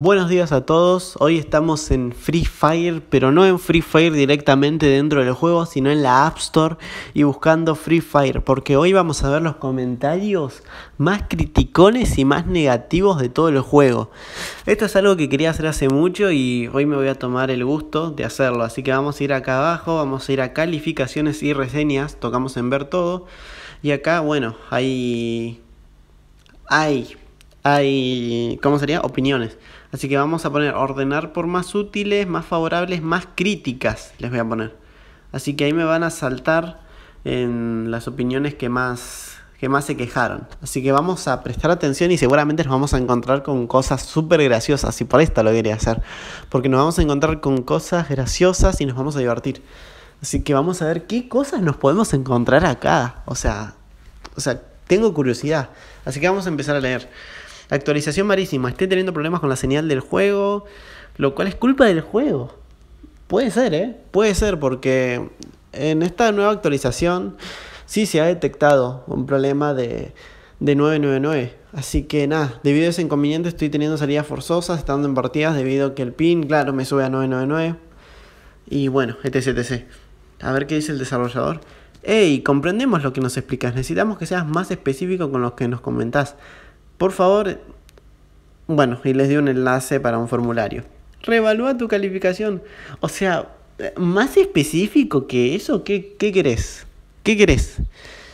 Buenos días a todos, hoy estamos en Free Fire, pero no en Free Fire directamente dentro del juego, sino en la App Store y buscando Free Fire, porque hoy vamos a ver los comentarios más criticones y más negativos de todo el juego. Esto es algo que quería hacer hace mucho y hoy me voy a tomar el gusto de hacerlo, así que vamos a ir acá abajo, vamos a ir a calificaciones y reseñas, tocamos en ver todo, y acá, bueno, hay... hay... hay... ¿cómo sería? Opiniones. Así que vamos a poner ordenar por más útiles, más favorables, más críticas. Les voy a poner. Así que ahí me van a saltar en las opiniones que más que más se quejaron. Así que vamos a prestar atención y seguramente nos vamos a encontrar con cosas súper graciosas, y por esta lo quería hacer, porque nos vamos a encontrar con cosas graciosas y nos vamos a divertir. Así que vamos a ver qué cosas nos podemos encontrar acá. O sea, o sea, tengo curiosidad. Así que vamos a empezar a leer actualización marísima, estoy teniendo problemas con la señal del juego, lo cual es culpa del juego. Puede ser, ¿eh? Puede ser, porque en esta nueva actualización sí se ha detectado un problema de, de 999. Así que nada, debido a ese inconveniente estoy teniendo salidas forzosas, estando en partidas, debido a que el pin, claro, me sube a 999. Y bueno, etc, etc. A ver qué dice el desarrollador. Ey, comprendemos lo que nos explicas, necesitamos que seas más específico con lo que nos comentás. Por favor, bueno, y les dio un enlace para un formulario. Revalúa tu calificación. O sea, más específico que eso, ¿qué, qué querés? ¿Qué querés?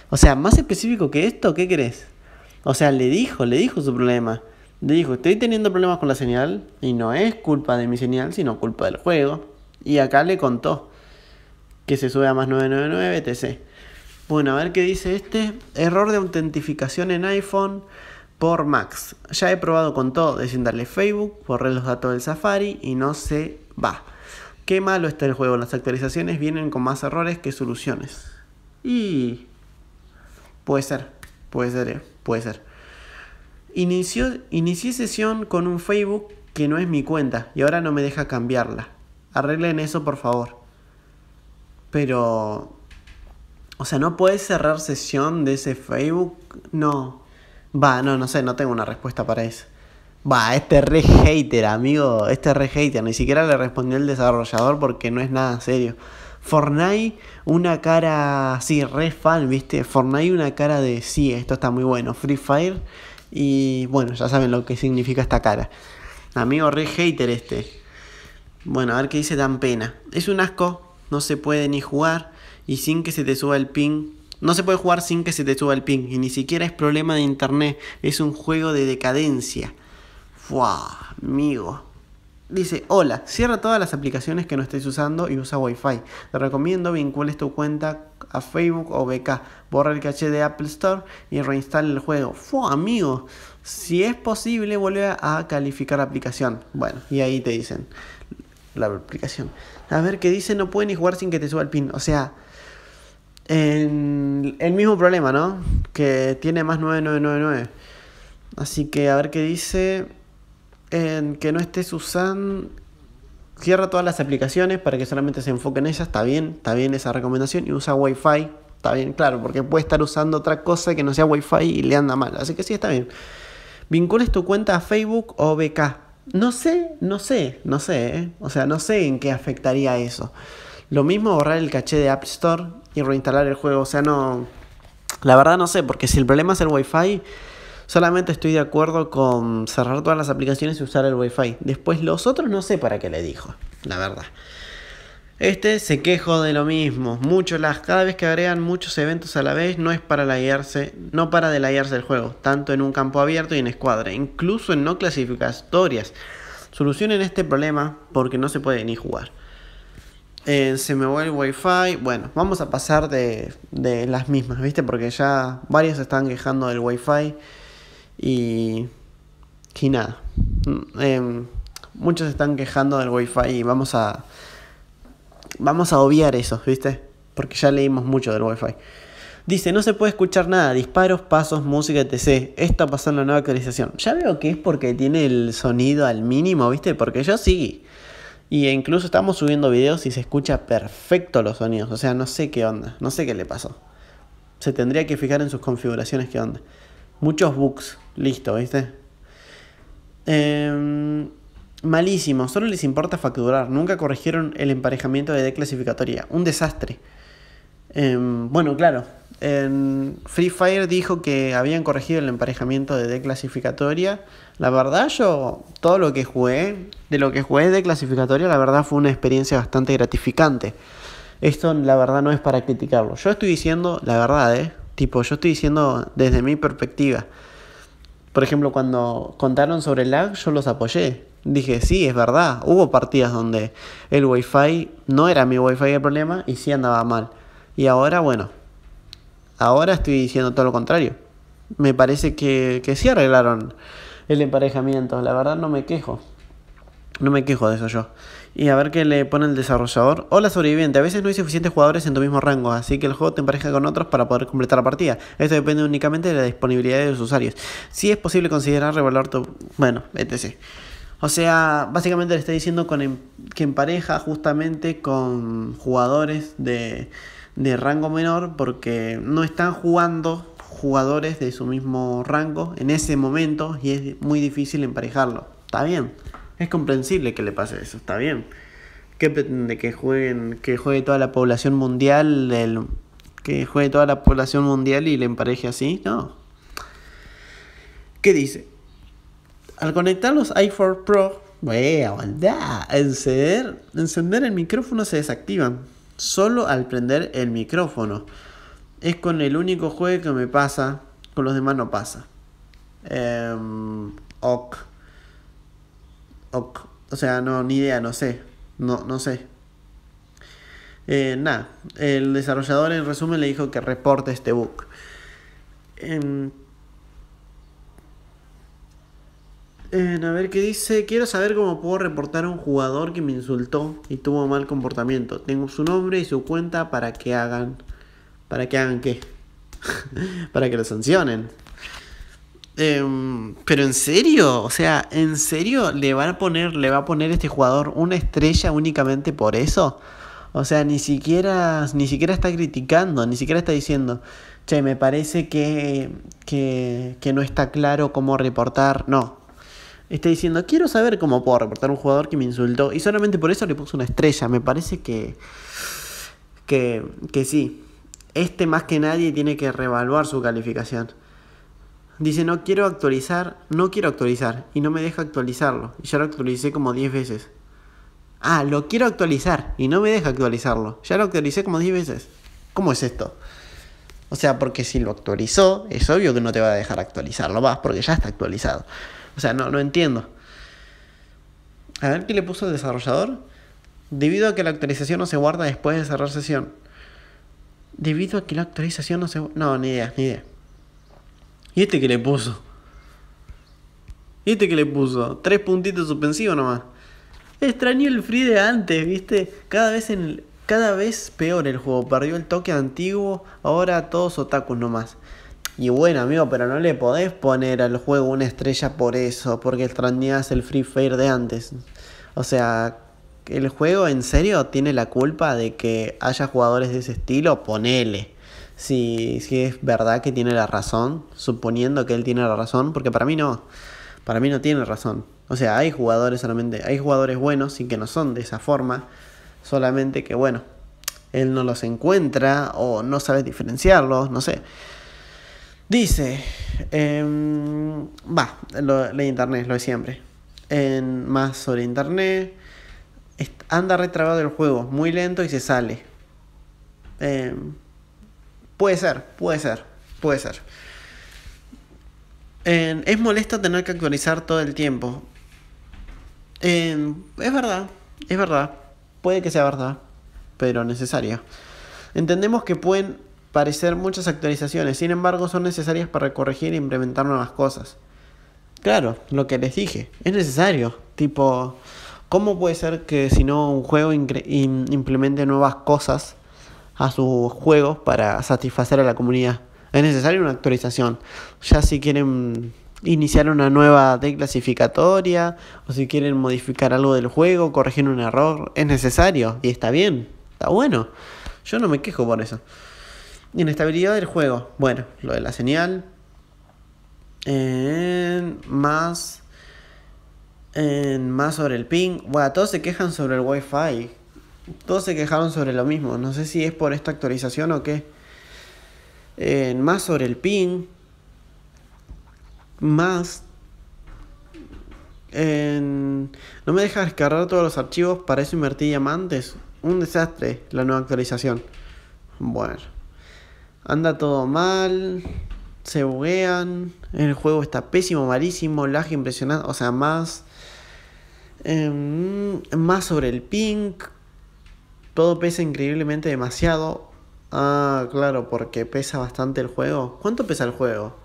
O sea, más específico que esto, ¿qué querés? O sea, le dijo, le dijo su problema. Le dijo, estoy teniendo problemas con la señal y no es culpa de mi señal, sino culpa del juego. Y acá le contó que se sube a más 999, etc. Bueno, a ver qué dice este. Error de autentificación en iPhone por Max. Ya he probado con todo, darle Facebook, borré los datos del Safari y no se va. Qué malo está el juego, las actualizaciones vienen con más errores que soluciones. Y... Puede ser, puede ser, eh, puede ser. Inició, inicié sesión con un Facebook que no es mi cuenta y ahora no me deja cambiarla. Arreglen eso por favor. Pero... O sea, no puedes cerrar sesión de ese Facebook. No, Va, no, no sé, no tengo una respuesta para eso. Va, este re hater, amigo, este re hater, ni siquiera le respondió el desarrollador porque no es nada serio. Fortnite, una cara así, re fan, ¿viste? Fortnite, una cara de sí, esto está muy bueno. Free Fire, y bueno, ya saben lo que significa esta cara. Amigo re hater este. Bueno, a ver qué dice tan pena. Es un asco, no se puede ni jugar, y sin que se te suba el ping, no se puede jugar sin que se te suba el pin Y ni siquiera es problema de internet. Es un juego de decadencia. Fua, amigo. Dice, hola, cierra todas las aplicaciones que no estés usando y usa Wi-Fi. Te recomiendo vincules tu cuenta a Facebook o BK, borra el caché de Apple Store y reinstale el juego. Fua, amigo. Si es posible, vuelve a calificar la aplicación. Bueno, y ahí te dicen la aplicación. A ver qué dice, no puede ni jugar sin que te suba el pin. O sea, en el mismo problema, ¿no? Que tiene más 9999. Así que a ver qué dice. En que no estés usando Cierra todas las aplicaciones para que solamente se enfoque en ellas. Está bien, está bien esa recomendación. Y usa Wi-Fi. Está bien, claro, porque puede estar usando otra cosa que no sea Wi-Fi y le anda mal. Así que sí, está bien. ¿Vincules tu cuenta a Facebook o BK? No sé, no sé, no sé. ¿eh? O sea, no sé en qué afectaría eso. Lo mismo borrar el caché de App Store y reinstalar el juego. O sea, no. La verdad no sé, porque si el problema es el Wi-Fi, solamente estoy de acuerdo con cerrar todas las aplicaciones y usar el Wi-Fi. Después los otros no sé para qué le dijo, la verdad. Este se quejó de lo mismo, mucho las cada vez que agregan muchos eventos a la vez no es para layarse, no para delayarse el juego, tanto en un campo abierto y en escuadra, incluso en no clasificatorias. Solucionen este problema porque no se puede ni jugar. Eh, se me va el wifi. Bueno, vamos a pasar de, las mismas, ¿viste? Porque ya varios están quejando del wifi. Y. Y nada. Em, muchos están quejando del wifi y vamos a. Vamos a obviar eso, ¿viste? Porque ya leímos mucho del wifi. Dice, no se puede escuchar nada, disparos, pasos, música, etc. Esto pasó en la nueva actualización. Ya veo que es porque tiene el sonido al mínimo, ¿viste? Porque yo sí. Y incluso estamos subiendo videos y se escucha perfecto los sonidos. O sea, no sé qué onda, no sé qué le pasó. Se tendría que fijar en sus configuraciones qué onda. Muchos bugs, listo, ¿viste? Em, malísimo, solo les importa facturar. Nunca corrigieron el emparejamiento de declasificatoria. Un desastre. Em, bueno, claro, en Free Fire dijo que habían corregido el emparejamiento de D clasificatoria. La verdad, yo todo lo que jugué, de lo que jugué de clasificatoria, la verdad fue una experiencia bastante gratificante. Esto la verdad no es para criticarlo. Yo estoy diciendo la verdad, ¿eh? Tipo, yo estoy diciendo desde mi perspectiva. Por ejemplo, cuando contaron sobre el lag, yo los apoyé. Dije, sí, es verdad. Hubo partidas donde el wifi no era mi wifi el problema y sí andaba mal. Y ahora, bueno, Ahora estoy diciendo todo lo contrario. Me parece que, que sí arreglaron el emparejamiento. La verdad no me quejo. No me quejo de eso yo. Y a ver qué le pone el desarrollador. O sobreviviente. A veces no hay suficientes jugadores en tu mismo rango, así que el juego te empareja con otros para poder completar la partida. Esto depende únicamente de la disponibilidad de los usuarios. Si sí es posible considerar revalor tu... Bueno, sí. O sea, básicamente le está diciendo con, em, que empareja justamente con jugadores de, de rango menor porque no están jugando jugadores de su mismo rango en ese momento y es muy difícil emparejarlo. Está bien, es comprensible que le pase eso, está bien. ¿Qué pretende que jueguen, que juegue toda la población mundial, que juegue toda la población mundial y le empareje así? No. ¿Qué dice? Al conectar los i4 Pro, voy encender, el micrófono se desactivan. Solo al prender el micrófono. Es con el único juego que me pasa, con los demás no pasa. Em, ok. Ok. O sea, no, ni idea, no sé. No, no sé. Eh, nada, el desarrollador en resumen le dijo que reporte este bug. Em, Eh, a ver qué dice. Quiero saber cómo puedo reportar a un jugador que me insultó y tuvo mal comportamiento. Tengo su nombre y su cuenta para que hagan. ¿Para que hagan qué? para que lo sancionen. Em, pero en serio, o sea, en serio le van a poner, le va a poner este jugador una estrella únicamente por eso. O sea, ni siquiera, ni siquiera está criticando, ni siquiera está diciendo, che, me parece que, que, que no está claro cómo reportar. No, está diciendo, quiero saber cómo puedo reportar a un jugador que me insultó. Y solamente por eso le puse una estrella. Me parece que, que, sí. Este más que nadie tiene que reevaluar su calificación. Dice, no quiero actualizar, no quiero actualizar. Y no me deja actualizarlo. Y ya lo actualicé como 10 veces. Ah, lo quiero actualizar. Y no me deja actualizarlo. Ya lo actualicé como 10 veces. ¿Cómo es esto? O sea, porque si lo actualizó, es obvio que no te va a dejar actualizarlo más, porque ya está actualizado. O sea, no, no entiendo. A ver qué le puso el desarrollador debido a que la actualización no se guarda después de cerrar sesión. Debido a que la actualización no se... No, ni idea, ni idea. ¿Y este qué le puso? ¿Y este qué le puso? Tres puntitos suspensivos nomás. Extraño el free de antes, ¿viste? Cada vez en Cada vez peor el juego, perdió el toque antiguo, ahora todos otakus nomás. Y bueno, amigo, pero no le podés poner al juego una estrella por eso, porque extrañas el Free fair de antes. O sea, el juego en serio tiene la culpa de que haya jugadores de ese estilo, ponele. Si, es verdad que tiene la razón, suponiendo que él tiene la razón, porque para mí no. Para mí no tiene razón. O sea, hay jugadores solamente, hay jugadores buenos y que no son de esa forma, solamente que bueno, él no los encuentra o no sabe diferenciarlos, no sé. Dice, em, va, la internet, lo de siempre. En más sobre internet. Anda retrabado el juego, muy lento y se sale. Em, puede ser, puede ser, puede ser. es molesto tener que actualizar todo el tiempo. Em, es verdad, es verdad. Puede que sea verdad, pero necesario. Entendemos que pueden parecer muchas actualizaciones, sin embargo son necesarias para corregir e implementar nuevas cosas. Claro, lo que les dije, es necesario. Tipo, ¿cómo puede ser que si no un juego implemente nuevas cosas a sus juegos para satisfacer a la comunidad? Es necesaria una actualización. Ya si quieren iniciar una nueva declasificatoria o si quieren modificar algo del juego, corregir un error, es necesario y está bien, está bueno. Yo no me quejo por eso. Inestabilidad del juego. Bueno, lo de la señal. En más. En más sobre el ping. Bueno, todos se quejan sobre el wifi. Todos se quejaron sobre lo mismo. No sé si es por esta actualización o qué. En más sobre el ping. Más. En... No me deja descargar todos los archivos. Para eso invertí diamantes. Un desastre la nueva actualización. Bueno anda todo mal, se buguean, el juego está pésimo, malísimo, lag impresionante, o sea, más, em, más sobre el ping, todo pesa increíblemente demasiado. Ah, claro, porque pesa bastante el juego. ¿Cuánto pesa el juego?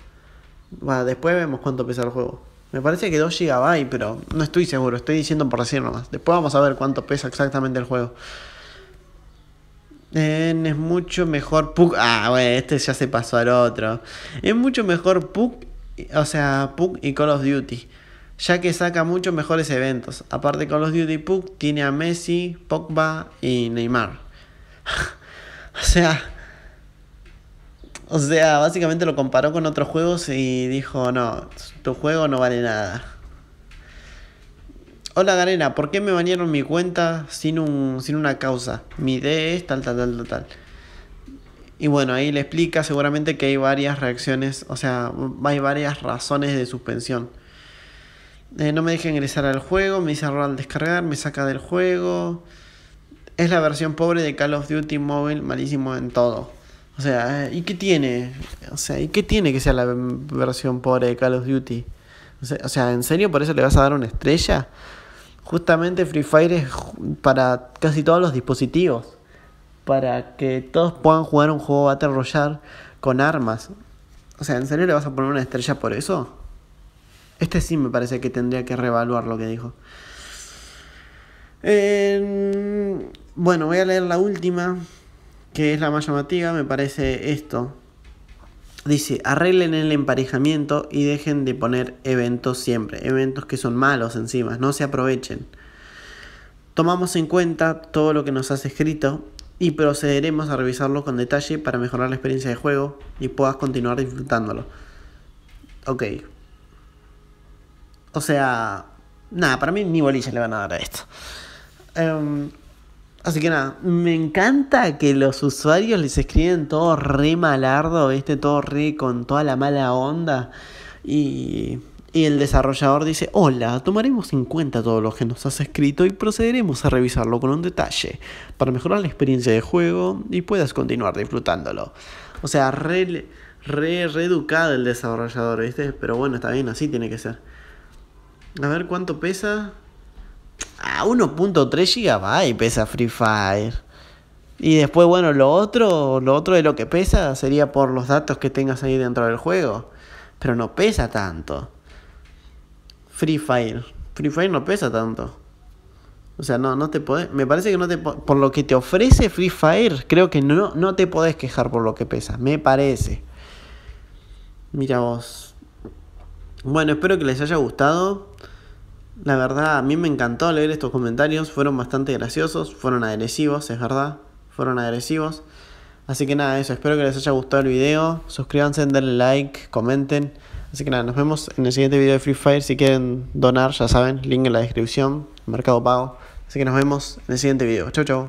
va después vemos cuánto pesa el juego. Me parece que 2 GB, pero no estoy seguro, estoy diciendo por decir nomás. Después vamos a ver cuánto pesa exactamente el juego es mucho mejor Puck. Ah, bueno, este ya se pasó al otro. Es mucho mejor Puck, o sea, Puck y Call of Duty. Ya que saca muchos mejores eventos. Aparte Call of Duty Puck tiene a Messi, Pogba y Neymar. o sea. O sea, básicamente lo comparó con otros juegos y dijo, no, tu juego no vale nada. Hola Garena, ¿por qué me bañaron mi cuenta sin, un, sin una causa? Mi D es tal, tal, tal, tal, Y bueno, ahí le explica seguramente que hay varias reacciones, o sea, hay varias razones de suspensión. Eh, no me deja ingresar al juego, me dice error al descargar, me saca del juego. Es la versión pobre de Call of Duty Mobile, malísimo en todo. O sea, eh, ¿y qué tiene? O sea, ¿y qué tiene que sea la versión pobre de Call of Duty? O sea, ¿en serio por eso le vas a dar una estrella? Justamente Free Fire es para casi todos los dispositivos, para que todos puedan jugar un juego Battle con armas. O sea, ¿en serio le vas a poner una estrella por eso? Este sí me parece que tendría que reevaluar lo que dijo. Em, bueno, voy a leer la última, que es la más llamativa, me parece esto. Dice, arreglen el emparejamiento y dejen de poner eventos siempre, eventos que son malos encima, no se aprovechen. Tomamos en cuenta todo lo que nos has escrito y procederemos a revisarlo con detalle para mejorar la experiencia de juego y puedas continuar disfrutándolo. Ok. O sea, nada, para mí ni bolilla le van a dar a esto. Em, Así que nada, me encanta que los usuarios les escriben todo re malardo, este Todo re con toda la mala onda. Y, y el desarrollador dice, hola, tomaremos en cuenta todo lo que nos has escrito y procederemos a revisarlo con un detalle para mejorar la experiencia de juego y puedas continuar disfrutándolo. O sea, re, re, educado el desarrollador, ¿viste? Pero bueno, está bien, así tiene que ser. A ver cuánto pesa a 1.3 GB pesa Free Fire. Y después, bueno, lo otro, lo otro de lo que pesa sería por los datos que tengas ahí dentro del juego. Pero no pesa tanto. Free Fire. Free Fire no pesa tanto. O sea, no, no te podés. Me parece que no te. Por lo que te ofrece Free Fire, creo que no, no te podés quejar por lo que pesa. Me parece. Mira vos. Bueno, espero que les haya gustado. La verdad, a mí me encantó leer estos comentarios, fueron bastante graciosos, fueron agresivos, es verdad, fueron agresivos. Así que nada, eso, espero que les haya gustado el video, suscríbanse, denle like, comenten. Así que nada, nos vemos en el siguiente video de Free Fire, si quieren donar, ya saben, link en la descripción, mercado pago. Así que nos vemos en el siguiente video, chau chau.